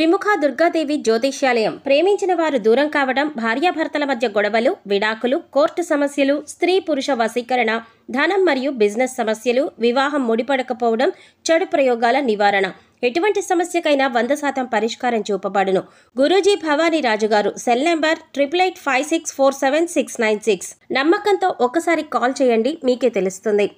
త్రిముఖ దుర్గాదేవి జ్యోతిష్యాలయం ప్రేమించిన వారు దూరం కావడం భార్యాభర్తల మధ్య గొడవలు విడాకులు కోర్టు సమస్యలు స్త్రీ పురుష వశీకరణ ధనం మరియు బిజినెస్ సమస్యలు వివాహం ముడిపడకపోవడం చెడు ప్రయోగాల నివారణ ఎటువంటి సమస్యకైనా వంద శాతం పరిష్కారం చూపబడును గురూజీ భవానీ రాజుగారు cell number triple eight five six four seven six nine six నమ్మకంతో ఒకసారి కాల్ చేయండి మీకే తెలుస్తుంది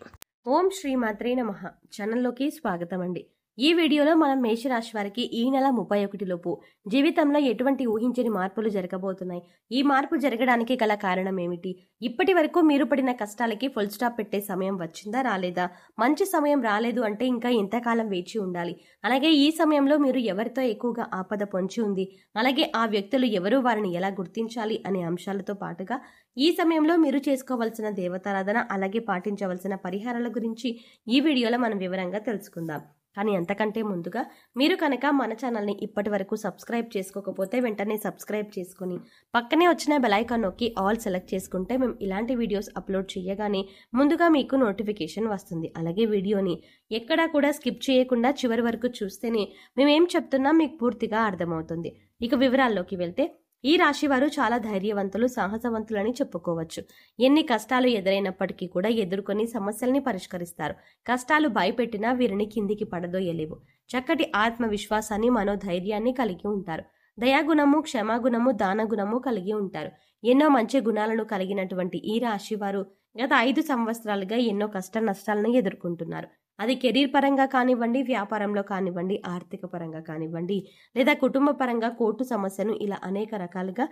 ఓం శ్రీ మాత్రే నమ ఛానల్లోకి స్వాగతం అండి ఈ వీడియోలో మనం మేషరాశి వారికి ఈ నెల ముప్పై ఒకటి లోపు జీవితంలో ఎటువంటి ఊహించని మార్పులు జరగబోతున్నాయి ఈ మార్పు జరగడానికి గల కారణం ఏమిటి ఇప్పటి వరకు మీరు పడిన కష్టాలకి ఫుల్ స్టాప్ పెట్టే సమయం వచ్చిందా రాలేదా మంచి సమయం రాలేదు అంటే ఇంకా ఎంతకాలం వేచి ఉండాలి అలాగే ఈ సమయంలో మీరు ఎవరితో ఎక్కువగా ఆపద పొంచి ఉంది అలాగే ఆ వ్యక్తులు ఎవరు వారిని ఎలా గుర్తించాలి అనే అంశాలతో పాటుగా ఈ సమయంలో మీరు చేసుకోవాల్సిన దేవతారాధన అలాగే పాటించవలసిన పరిహారాల గురించి ఈ వీడియోలో మనం వివరంగా తెలుసుకుందాం కానీ అంతకంటే ముందుగా మీరు కనుక మన ఛానల్ని ఇప్పటి వరకు సబ్స్క్రైబ్ చేసుకోకపోతే వెంటనే సబ్స్క్రైబ్ చేసుకుని పక్కనే వచ్చిన బెలైకాన్ నొక్కి ఆల్ సెలెక్ట్ చేసుకుంటే మేము ఇలాంటి వీడియోస్ అప్లోడ్ చేయగానే ముందుగా మీకు నోటిఫికేషన్ వస్తుంది అలాగే వీడియోని ఎక్కడా కూడా స్కిప్ చేయకుండా చివరి వరకు చూస్తేనే మేమేం చెప్తున్నా మీకు పూర్తిగా అర్థమవుతుంది ఇక వివరాల్లోకి వెళ్తే ఈ రాశివారు చాలా ధైర్యవంతులు సాహసవంతులని చెప్పుకోవచ్చు ఎన్ని కష్టాలు ఎదురైనప్పటికీ కూడా ఎదుర్కొని సమస్యల్ని పరిష్కరిస్తారు కష్టాలు భయపెట్టినా వీరిని కిందికి పడదోయలేవు చక్కటి ఆత్మవిశ్వాసాన్ని మనోధైర్యాన్ని కలిగి ఉంటారు దయాగుణము క్షమాగుణము దానగుణము కలిగి ఉంటారు ఎన్నో మంచి గుణాలను కలిగినటువంటి ఈ రాశివారు గత ఐదు సంవత్సరాలుగా ఎన్నో కష్ట నష్టాలను ఎదుర్కొంటున్నారు అది కెరీర్ పరంగా కానివ్వండి వ్యాపారంలో కానివ్వండి ఆర్థిక పరంగా కానివ్వండి లేదా కుటుంబ పరంగా కోర్టు సమస్యను ఇలా అనేక రకాలుగా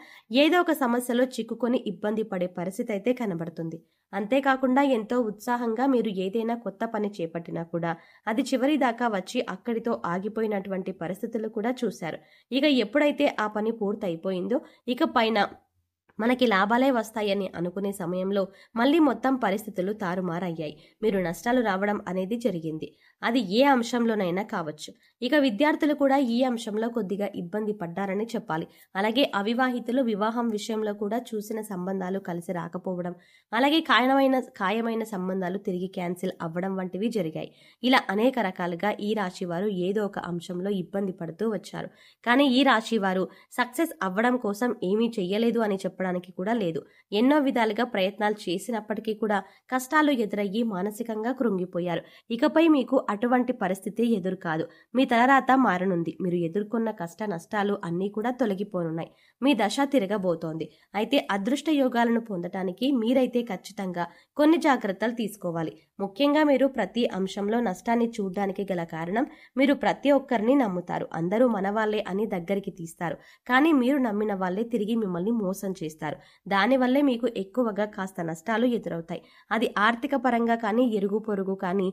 ఏదో ఒక సమస్యలో చిక్కుకొని ఇబ్బంది పడే పరిస్థితి అయితే కనబడుతుంది అంతేకాకుండా ఎంతో ఉత్సాహంగా మీరు ఏదైనా కొత్త పని చేపట్టినా కూడా అది చివరి దాకా వచ్చి అక్కడితో ఆగిపోయినటువంటి పరిస్థితులు కూడా చూశారు ఇక ఎప్పుడైతే ఆ పని పూర్తయిపోయిందో ఇక పైన మనకి లాభాలే వస్తాయని అనుకునే సమయంలో మళ్ళీ మొత్తం పరిస్థితులు తారుమారయ్యాయి మీరు నష్టాలు రావడం అనేది జరిగింది అది ఏ అంశంలోనైనా కావచ్చు ఇక విద్యార్థులు కూడా ఈ అంశంలో కొద్దిగా ఇబ్బంది పడ్డారని చెప్పాలి అలాగే అవివాహితులు వివాహం విషయంలో కూడా చూసిన సంబంధాలు కలిసి రాకపోవడం అలాగే ఖాయమైన ఖాయమైన సంబంధాలు తిరిగి క్యాన్సిల్ అవ్వడం వంటివి జరిగాయి ఇలా అనేక రకాలుగా ఈ రాశి వారు ఏదో ఒక అంశంలో ఇబ్బంది పడుతూ వచ్చారు కానీ ఈ రాశి వారు సక్సెస్ అవ్వడం కోసం ఏమీ చెయ్యలేదు అని చెప్పడం అనుమానానికి కూడా లేదు ఎన్నో విధాలుగా ప్రయత్నాలు చేసినప్పటికీ కూడా కష్టాలు ఎదురయ్యి మానసికంగా కృంగిపోయారు ఇకపై మీకు అటువంటి పరిస్థితి ఎదురు కాదు మీ తలరాత మారనుంది మీరు ఎదుర్కొన్న కష్ట నష్టాలు అన్నీ కూడా తొలగిపోనున్నాయి మీ దశ తిరగబోతోంది అయితే అదృష్ట యోగాలను పొందటానికి మీరైతే ఖచ్చితంగా కొన్ని జాగ్రత్తలు తీసుకోవాలి ముఖ్యంగా మీరు ప్రతి అంశంలో నష్టాన్ని చూడడానికి గల కారణం మీరు ప్రతి ఒక్కరిని నమ్ముతారు అందరూ మన వాళ్ళే అని దగ్గరికి తీస్తారు కానీ మీరు నమ్మిన వాళ్ళే తిరిగి మిమ్మల్ని మోసం చేస్తారు దానివల్లే మీకు ఎక్కువగా కాస్త నష్టాలు ఎదురవుతాయి అది ఆర్థిక పరంగా కానీ ఎరుగు పొరుగు కానీ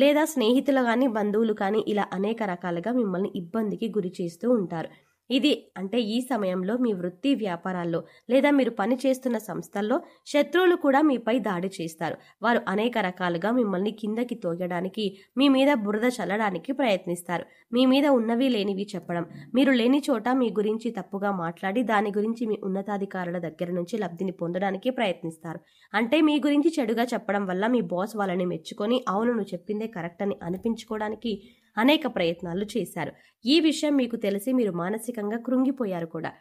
లేదా స్నేహితులు కానీ బంధువులు కానీ ఇలా అనేక రకాలుగా మిమ్మల్ని ఇబ్బందికి గురి చేస్తూ ఉంటారు ఇది అంటే ఈ సమయంలో మీ వృత్తి వ్యాపారాల్లో లేదా మీరు పనిచేస్తున్న సంస్థల్లో శత్రువులు కూడా మీపై దాడి చేస్తారు వారు అనేక రకాలుగా మిమ్మల్ని కిందకి తోగడానికి మీ మీద బురద చల్లడానికి ప్రయత్నిస్తారు మీ మీద ఉన్నవి లేనివి చెప్పడం మీరు లేని చోట మీ గురించి తప్పుగా మాట్లాడి దాని గురించి మీ ఉన్నతాధికారుల దగ్గర నుంచి లబ్ధిని పొందడానికి ప్రయత్నిస్తారు అంటే మీ గురించి చెడుగా చెప్పడం వల్ల మీ బాస్ వాళ్ళని మెచ్చుకొని అవును నువ్వు చెప్పిందే కరెక్ట్ అని అనిపించుకోవడానికి అనేక ప్రయత్నాలు చేశారు ఈ విషయం మీకు తెలిసి మీరు మానసికంగా కృంగిపోయారు కూడా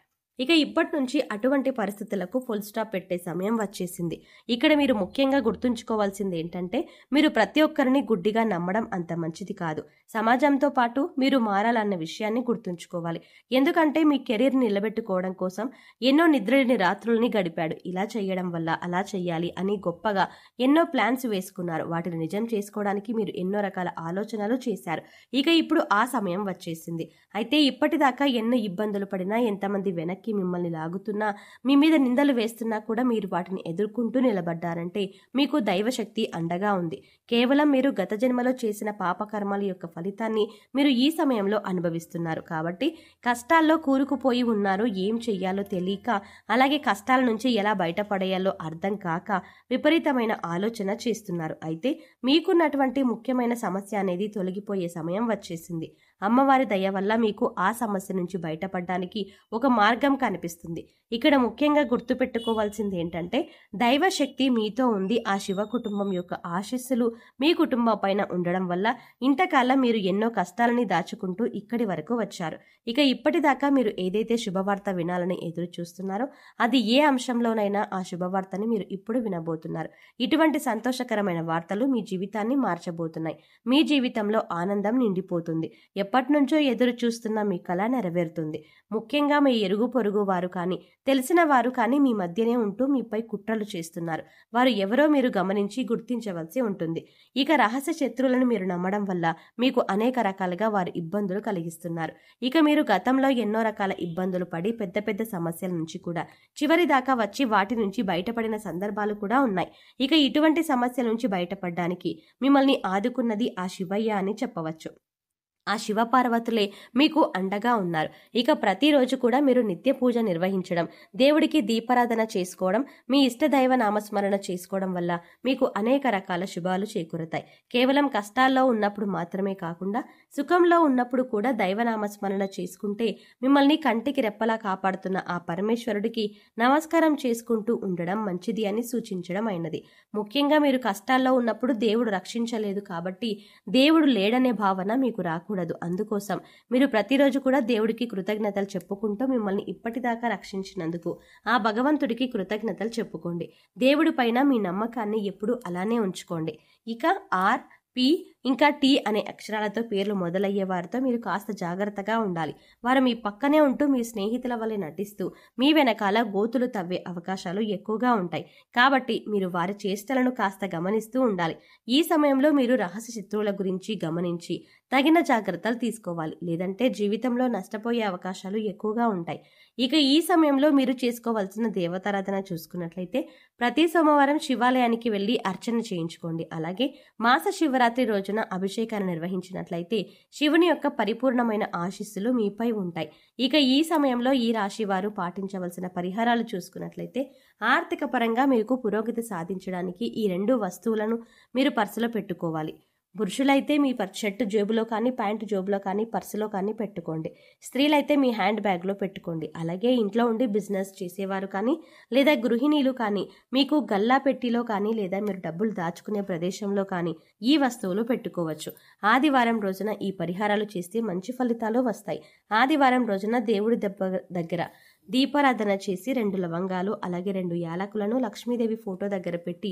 ఇక ఇప్పటి నుంచి అటువంటి పరిస్థితులకు ఫుల్ స్టాప్ పెట్టే సమయం వచ్చేసింది ఇక్కడ మీరు ముఖ్యంగా గుర్తుంచుకోవాల్సింది ఏంటంటే మీరు ప్రతి ఒక్కరిని గుడ్డిగా నమ్మడం అంత మంచిది కాదు సమాజంతో పాటు మీరు మారాలన్న విషయాన్ని గుర్తుంచుకోవాలి ఎందుకంటే మీ కెరీర్ నిలబెట్టుకోవడం కోసం ఎన్నో నిద్రలేని రాత్రుల్ని గడిపాడు ఇలా చేయడం వల్ల అలా చేయాలి అని గొప్పగా ఎన్నో ప్లాన్స్ వేసుకున్నారు వాటిని నిజం చేసుకోవడానికి మీరు ఎన్నో రకాల ఆలోచనలు చేశారు ఇక ఇప్పుడు ఆ సమయం వచ్చేసింది అయితే ఇప్పటిదాకా ఎన్నో ఇబ్బందులు పడినా ఎంతమంది వెనక్కి ఇప్పటికీ మిమ్మల్ని లాగుతున్నా మీ మీద నిందలు వేస్తున్నా కూడా మీరు వాటిని ఎదుర్కొంటూ నిలబడ్డారంటే మీకు దైవశక్తి అండగా ఉంది కేవలం మీరు గత జన్మలో చేసిన పాపకర్మల యొక్క ఫలితాన్ని మీరు ఈ సమయంలో అనుభవిస్తున్నారు కాబట్టి కష్టాల్లో కూరుకుపోయి ఉన్నారు ఏం చెయ్యాలో తెలియక అలాగే కష్టాల నుంచి ఎలా బయటపడేయాలో అర్థం కాక విపరీతమైన ఆలోచన చేస్తున్నారు అయితే మీకున్నటువంటి ముఖ్యమైన సమస్య అనేది తొలగిపోయే సమయం వచ్చేసింది అమ్మవారి దయ వల్ల మీకు ఆ సమస్య నుంచి బయటపడడానికి ఒక మార్గం కనిపిస్తుంది ఇక్కడ ముఖ్యంగా గుర్తుపెట్టుకోవాల్సింది ఏంటంటే దైవశక్తి మీతో ఉంది ఆ శివ కుటుంబం యొక్క ఆశీస్సులు మీ కుటుంబం పైన ఉండడం వల్ల ఇంతకాలం మీరు ఎన్నో కష్టాలని దాచుకుంటూ ఇక్కడి వరకు వచ్చారు ఇక ఇప్పటిదాకా మీరు ఏదైతే శుభవార్త వినాలని ఎదురు చూస్తున్నారో అది ఏ అంశంలోనైనా ఆ శుభవార్తని మీరు ఇప్పుడు వినబోతున్నారు ఇటువంటి సంతోషకరమైన వార్తలు మీ జీవితాన్ని మార్చబోతున్నాయి మీ జీవితంలో ఆనందం నిండిపోతుంది ఎప్పటినుంచో ఎదురు చూస్తున్న మీ కళ నెరవేరుతుంది ముఖ్యంగా మీ ఎరుగు పొరుగు వారు కానీ తెలిసిన వారు కానీ మీ మధ్యనే ఉంటూ మీపై కుట్రలు చేస్తున్నారు వారు ఎవరో మీరు గమనించి గుర్తించవలసి ఉంటుంది ఇక రహస్య శత్రువులను మీరు నమ్మడం వల్ల మీకు అనేక రకాలుగా వారు ఇబ్బందులు కలిగిస్తున్నారు ఇక మీరు గతంలో ఎన్నో రకాల ఇబ్బందులు పడి పెద్ద పెద్ద సమస్యల నుంచి కూడా చివరి దాకా వచ్చి వాటి నుంచి బయటపడిన సందర్భాలు కూడా ఉన్నాయి ఇక ఇటువంటి సమస్యల నుంచి బయటపడడానికి మిమ్మల్ని ఆదుకున్నది ఆ శివయ్య అని చెప్పవచ్చు ఆ శివపార్వతులే మీకు అండగా ఉన్నారు ఇక ప్రతిరోజు కూడా మీరు నిత్య పూజ నిర్వహించడం దేవుడికి దీపారాధన చేసుకోవడం మీ ఇష్టదైవ నామస్మరణ చేసుకోవడం వల్ల మీకు అనేక రకాల శుభాలు చేకూరుతాయి కేవలం కష్టాల్లో ఉన్నప్పుడు మాత్రమే కాకుండా సుఖంలో ఉన్నప్పుడు కూడా దైవనామస్మరణ చేసుకుంటే మిమ్మల్ని కంటికి రెప్పలా కాపాడుతున్న ఆ పరమేశ్వరుడికి నమస్కారం చేసుకుంటూ ఉండడం మంచిది అని సూచించడం అయినది ముఖ్యంగా మీరు కష్టాల్లో ఉన్నప్పుడు దేవుడు రక్షించలేదు కాబట్టి దేవుడు లేడనే భావన మీకు రాకూడదు చేయకూడదు అందుకోసం మీరు ప్రతిరోజు కూడా దేవుడికి కృతజ్ఞతలు చెప్పుకుంటూ మిమ్మల్ని ఇప్పటిదాకా రక్షించినందుకు ఆ భగవంతుడికి కృతజ్ఞతలు చెప్పుకోండి దేవుడి పైన మీ నమ్మకాన్ని ఎప్పుడూ అలానే ఉంచుకోండి ఇక ఆర్ పి ఇంకా టీ అనే అక్షరాలతో పేర్లు మొదలయ్యే వారితో మీరు కాస్త జాగ్రత్తగా ఉండాలి వారు మీ పక్కనే ఉంటూ మీ స్నేహితుల వలె నటిస్తూ మీ వెనకాల గోతులు తవ్వే అవకాశాలు ఎక్కువగా ఉంటాయి కాబట్టి మీరు వారి చేష్టలను కాస్త గమనిస్తూ ఉండాలి ఈ సమయంలో మీరు రహస్య శత్రువుల గురించి గమనించి తగిన జాగ్రత్తలు తీసుకోవాలి లేదంటే జీవితంలో నష్టపోయే అవకాశాలు ఎక్కువగా ఉంటాయి ఇక ఈ సమయంలో మీరు చేసుకోవాల్సిన దేవతారాధన చూసుకున్నట్లయితే ప్రతి సోమవారం శివాలయానికి వెళ్ళి అర్చన చేయించుకోండి అలాగే మాస శివరాత్రి రోజు రోజున అభిషేకాన్ని నిర్వహించినట్లయితే శివుని యొక్క పరిపూర్ణమైన ఆశీస్సులు మీపై ఉంటాయి ఇక ఈ సమయంలో ఈ రాశి వారు పాటించవలసిన పరిహారాలు చూసుకున్నట్లయితే ఆర్థిక పరంగా మీకు పురోగతి సాధించడానికి ఈ రెండు వస్తువులను మీరు పర్సులో పెట్టుకోవాలి పురుషులైతే మీ షర్ట్ జేబులో కానీ ప్యాంటు జేబులో కానీ పర్సులో కానీ పెట్టుకోండి స్త్రీలైతే మీ హ్యాండ్ బ్యాగ్లో పెట్టుకోండి అలాగే ఇంట్లో ఉండి బిజినెస్ చేసేవారు కానీ లేదా గృహిణీలు కానీ మీకు గల్లా పెట్టిలో కానీ లేదా మీరు డబ్బులు దాచుకునే ప్రదేశంలో కానీ ఈ వస్తువులు పెట్టుకోవచ్చు ఆదివారం రోజున ఈ పరిహారాలు చేస్తే మంచి ఫలితాలు వస్తాయి ఆదివారం రోజున దేవుడి దెబ్బ దగ్గర దీపారాధన చేసి రెండు లవంగాలు అలాగే రెండు యాలకులను లక్ష్మీదేవి ఫోటో దగ్గర పెట్టి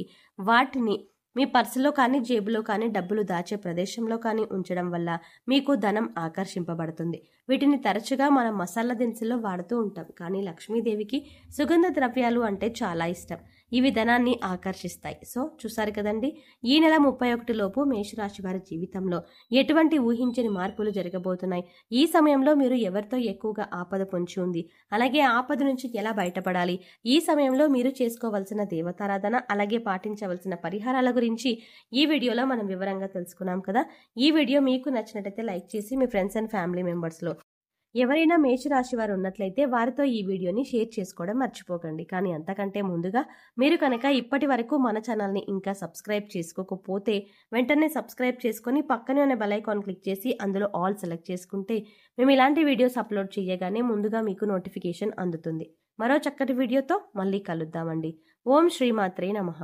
వాటిని మీ పర్సులో కానీ జేబులో కానీ డబ్బులు దాచే ప్రదేశంలో కానీ ఉంచడం వల్ల మీకు ధనం ఆకర్షింపబడుతుంది వీటిని తరచుగా మనం మసాలా దినుసుల్లో వాడుతూ ఉంటాం కానీ లక్ష్మీదేవికి సుగంధ ద్రవ్యాలు అంటే చాలా ఇష్టం ఇవి ధనాన్ని ఆకర్షిస్తాయి సో చూసారు కదండి ఈ నెల ముప్పై ఒకటి లోపు మేషరాశి వారి జీవితంలో ఎటువంటి ఊహించని మార్పులు జరగబోతున్నాయి ఈ సమయంలో మీరు ఎవరితో ఎక్కువగా ఆపద పొంచి ఉంది అలాగే ఆపద నుంచి ఎలా బయటపడాలి ఈ సమయంలో మీరు చేసుకోవలసిన దేవతారాధన అలాగే పాటించవలసిన పరిహారాల గురించి ఈ వీడియోలో మనం వివరంగా తెలుసుకున్నాం కదా ఈ వీడియో మీకు నచ్చినట్లయితే లైక్ చేసి మీ ఫ్రెండ్స్ అండ్ ఫ్యామిలీ మెంబర్స్లో ఎవరైనా మేషరాశి వారు ఉన్నట్లయితే వారితో ఈ వీడియోని షేర్ చేసుకోవడం మర్చిపోకండి కానీ అంతకంటే ముందుగా మీరు కనుక ఇప్పటి వరకు మన ఛానల్ని ఇంకా సబ్స్క్రైబ్ చేసుకోకపోతే వెంటనే సబ్స్క్రైబ్ చేసుకుని పక్కనే ఉన్న బెలైకాన్ క్లిక్ చేసి అందులో ఆల్ సెలెక్ట్ చేసుకుంటే మేము ఇలాంటి వీడియోస్ అప్లోడ్ చేయగానే ముందుగా మీకు నోటిఫికేషన్ అందుతుంది మరో చక్కటి వీడియోతో మళ్ళీ కలుద్దామండి ఓం శ్రీమాత్రే నమః